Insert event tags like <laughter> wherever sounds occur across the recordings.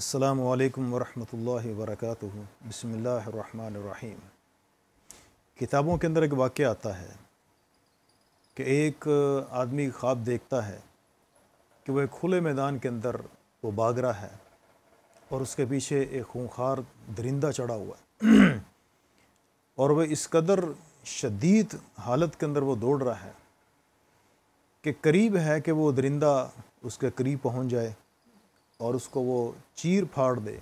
अल्लाम वरहमल वर्क बसमीम किताबों के अंदर एक वाक्य आता है कि एक आदमी ख्वाब देखता है कि वह खुले मैदान के अंदर वो भाग रहा है और उसके पीछे एक खूंखार दरिंदा चढ़ा हुआ है <clears throat> और वह इस कदर शदीद हालत के अंदर वो दौड़ रहा है कि करीब है कि वो दरिंदा उसके करीब पहुंच जाए और उसको वो चीर फाड़ दे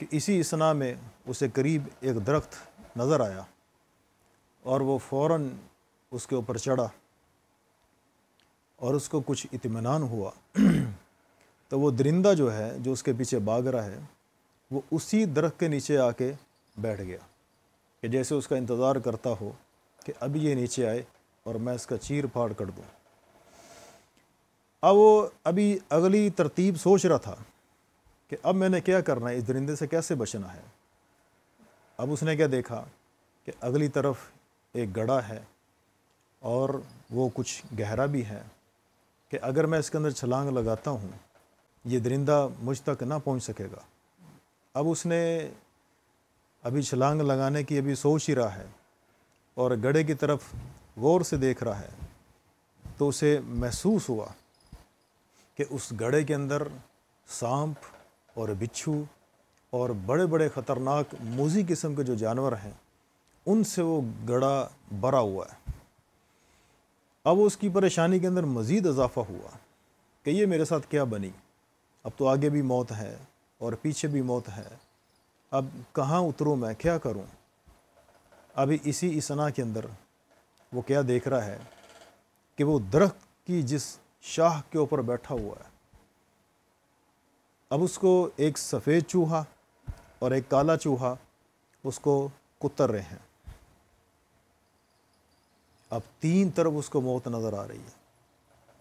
कि इसी इसना में उसे करीब एक दरख्त नज़र आया और वो फ़ौर उसके ऊपर चढ़ा और उसको कुछ इतमान हुआ <clears throat> तो वो दरिंदा जो है जो उसके पीछे भाग रहा है वो उसी दरख्त के नीचे आके बैठ गया कि जैसे उसका इंतज़ार करता हो कि अब ये नीचे आए और मैं इसका चीर फाड़ कर दूँ अब वो अभी अगली तरतीब सोच रहा था कि अब मैंने क्या करना है इस दरिंदे से कैसे बचना है अब उसने क्या देखा कि अगली तरफ एक गड़ा है और वो कुछ गहरा भी है कि अगर मैं इसके अंदर छलांग लगाता हूँ ये दरिंदा मुझ तक ना पहुँच सकेगा अब उसने अभी छलांग लगाने की अभी सोच ही रहा है और गड़े की तरफ गौर से देख रहा है तो उसे महसूस हुआ कि उस गड़े के अंदर सांप और बिच्छू और बड़े बड़े ख़तरनाक मोजी किस्म के जो जानवर हैं उनसे वो गड़ा भरा हुआ है अब उसकी परेशानी के अंदर मज़ीद इजाफ़ा हुआ कि ये मेरे साथ क्या बनी अब तो आगे भी मौत है और पीछे भी मौत है अब कहाँ उतरूँ मैं क्या करूँ अभी इसी इसना के अंदर वो क्या देख रहा है कि वो दरख्त की जिस शाह के ऊपर बैठा हुआ है अब उसको एक सफ़ेद चूहा और एक काला चूहा उसको कुतर रहे हैं अब तीन तरफ उसको मौत नज़र आ रही है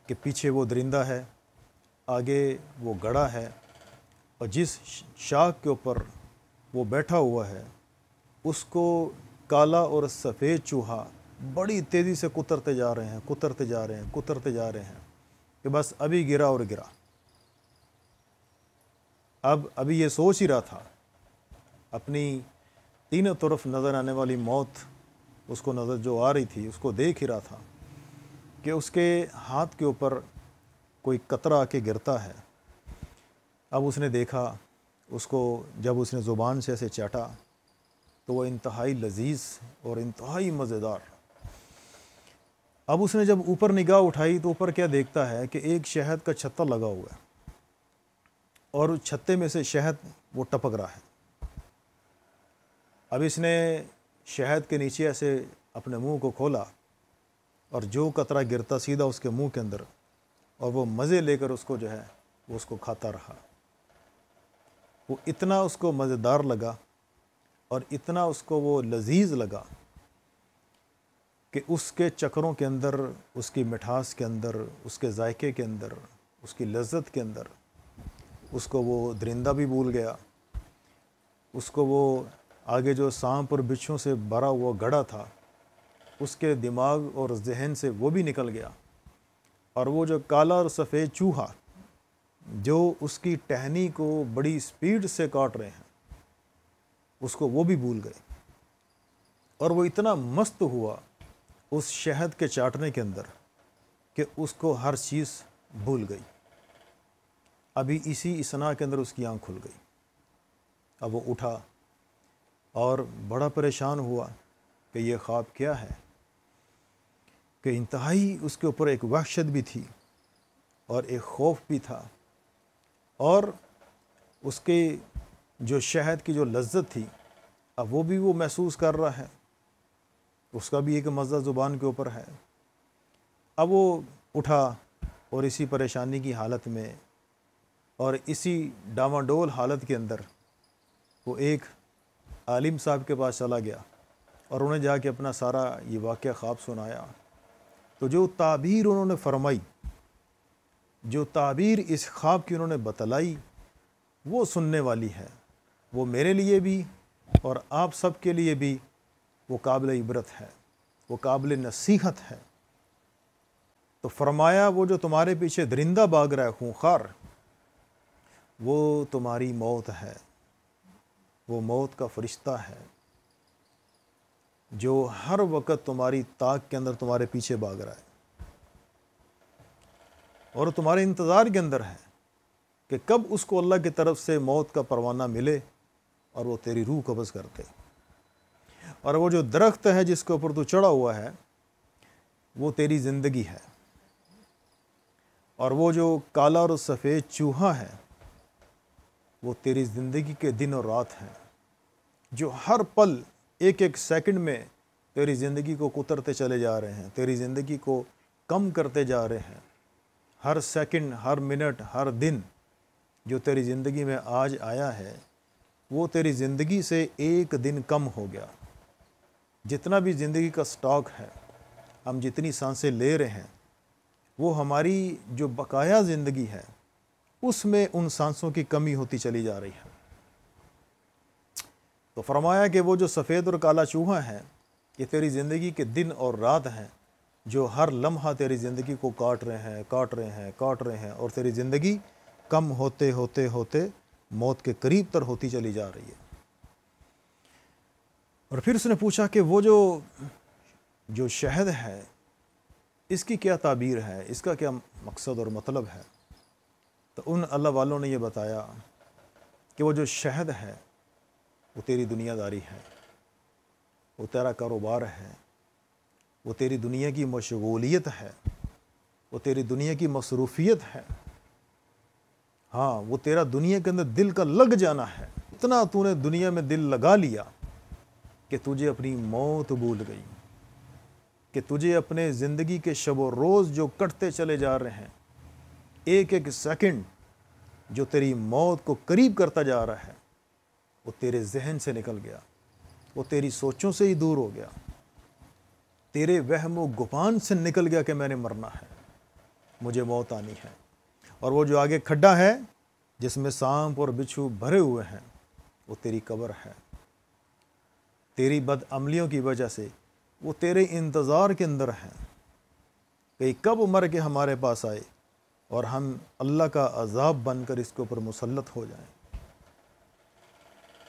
कि पीछे वो दरिंदा है आगे वो गड़ा है और जिस शाह के ऊपर वो बैठा हुआ है उसको काला और सफ़ेद चूहा बड़ी तेज़ी से कुतरते जा रहे हैं कुतरते जा रहे हैं कुतरते जा रहे हैं कि बस अभी गिरा और गिरा अब अभी ये सोच ही रहा था अपनी तीनों तरफ नज़र आने वाली मौत उसको नज़र जो आ रही थी उसको देख ही रहा था कि उसके हाथ के ऊपर कोई कतरा आके गिरता है अब उसने देखा उसको जब उसने ज़ुबान से ऐसे चाटा तो वह इंतहाई लजीज और इंतहाई मज़ेदार अब उसने जब ऊपर निगाह उठाई तो ऊपर क्या देखता है कि एक शहद का छत्ता लगा हुआ है और छत्ते में से शहद वो टपक रहा है अब इसने शहद के नीचे ऐसे अपने मुंह को खोला और जो कतरा गिरता सीधा उसके मुंह के अंदर और वो मज़े लेकर उसको जो है वो उसको खाता रहा वो इतना उसको मज़ेदार लगा और इतना उसको वो लजीज लगा कि उसके चक्रों के अंदर उसकी मिठास के अंदर उसके जायके के अंदर उसकी लज्जत के अंदर उसको वो दरिंदा भी भूल गया उसको वो आगे जो सांप और बिच्छों से भरा हुआ गड़ा था उसके दिमाग और जहन से वो भी निकल गया और वो जो काला और सफ़ेद चूहा जो उसकी टहनी को बड़ी स्पीड से काट रहे हैं उसको वो भी भूल गए और वो इतना मस्त हुआ उस शहद के चाटने के अंदर कि उसको हर चीज़ भूल गई अभी इसी इसना के अंदर उसकी आँख खुल गई अब वो उठा और बड़ा परेशान हुआ कि यह ख्वाब क्या है कि इंतहाई उसके ऊपर एक वहशत भी थी और एक खौफ भी था और उसके जो शहद की जो लज्जत थी अब वो भी वो महसूस कर रहा है उसका भी एक मज़ा ज़ुबान के ऊपर है अब वो उठा और इसी परेशानी की हालत में और इसी डामाडोल हालत के अंदर वो एक आलिम साहब के पास चला गया और उन्हें जाके अपना सारा ये वाक़ ख्वाब सुनाया तो जो ताबीर उन्होंने फरमाई जो ताबीर इस ख्वाब की उन्होंने बतलाई वो सुनने वाली है वो मेरे लिए भी और आप सब के लिए भी वो काबिल इबरत है वो काबिल नसीहत है तो फरमाया वो जो तुम्हारे पीछे दरिंदा भाग रहा है खूंखार वो तुम्हारी मौत है वो मौत का फरिश्ता है जो हर वक्त तुम्हारी ताक के अंदर तुम्हारे पीछे भाग रहा है और तुम्हारे इंतज़ार के अंदर है कि कब उसको अल्लाह की तरफ से मौत का परवाना मिले और वो तेरी रूह कब्ज़ करते हैं और वो जो दरख्त है जिसके ऊपर तू चढ़ा हुआ है वो तेरी ज़िंदगी है और वो जो काला और सफ़ेद चूहा है वो तेरी ज़िंदगी के दिन और रात हैं जो हर पल एक एक सेकंड में तेरी ज़िंदगी को कुतरते चले जा रहे हैं तेरी ज़िंदगी को कम करते जा रहे हैं हर सेकंड, हर मिनट हर दिन जो तेरी ज़िंदगी में आज आया है वो तेरी ज़िंदगी से एक दिन कम हो गया जितना भी ज़िंदगी का स्टॉक है हम जितनी सांसें ले रहे हैं वो हमारी जो बकाया ज़िंदगी है उसमें उन सांसों की कमी होती चली जा रही है तो फरमाया कि वो जो सफ़ेद और काला चूहा है ये तेरी ज़िंदगी के दिन और रात हैं जो हर लम्हा तेरी ज़िंदगी को काट रहे हैं काट रहे हैं काट रहे हैं और तेरी ज़िंदगी कम होते होते होते मौत के करीब तर होती चली जा रही है और फिर उसने पूछा कि वो जो जो शहद है इसकी क्या ताबीर है इसका क्या मकसद और मतलब है तो उन अल्लाह वालों ने यह बताया कि वो जो शहद है वो तेरी दुनियादारी है वो तेरा कारोबार है वो तेरी दुनिया की मशगूलियत है वो तेरी दुनिया की मसरूफियत है हाँ वो तेरा दुनिया के अंदर दिल का लग जाना है इतना तूने दुनिया में दिल लगा लिया कि तुझे अपनी मौत भूल गई कि तुझे अपने ज़िंदगी के शब रोज़ जो कटते चले जा रहे हैं एक एक सेकंड जो तेरी मौत को करीब करता जा रहा है वो तेरे जहन से निकल गया वो तेरी सोचों से ही दूर हो गया तेरे वहम गुपान से निकल गया कि मैंने मरना है मुझे मौत आनी है और वो जो आगे खड्डा है जिसमें सांप और बिच्छू भरे हुए हैं वो तेरी कब्र है तेरी बदअमलियों की वजह से वो तेरे इंतज़ार के अंदर हैं कई कब उम्र के हमारे पास आए और हम अल्लाह का अजाब बनकर इसके ऊपर मुसलत हो जाएं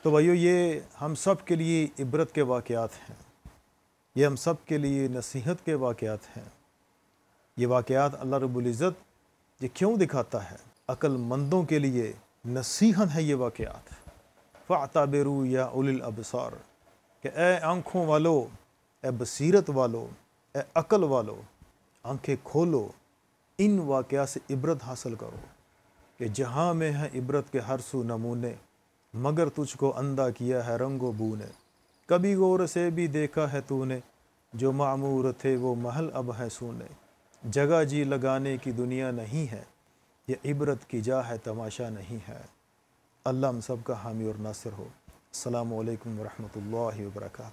तो भाइयों ये हम सब के लिए इबरत के वाक़ात हैं ये हम सब के लिए नसीहत के वाक़ात हैं ये वाक़ात अल्लाह रबुल्ज़त ये क्यों दिखाता है अक्लमंदों के लिए नसीहत है ये वाक़ात फ़ाता बेरू या उल अबसार कि ए आँखों वालो ए बसीरत वालो ए अकल वालो आंखें खोलो इन वाक़ से इबरत हासिल करो कि जहाँ में है इबरत के हर सू नमूने मगर तुझको अंधा किया है रंगो बू ने कभी गौर से भी देखा है तूने जो मामूर थे वो महल अब है सोने जगह जी लगाने की दुनिया नहीं है यह इबरत की जा है तमाशा नहीं है अल्लाह हम सब का हामी और नासिर हो अल्लाम वरहमल वर्का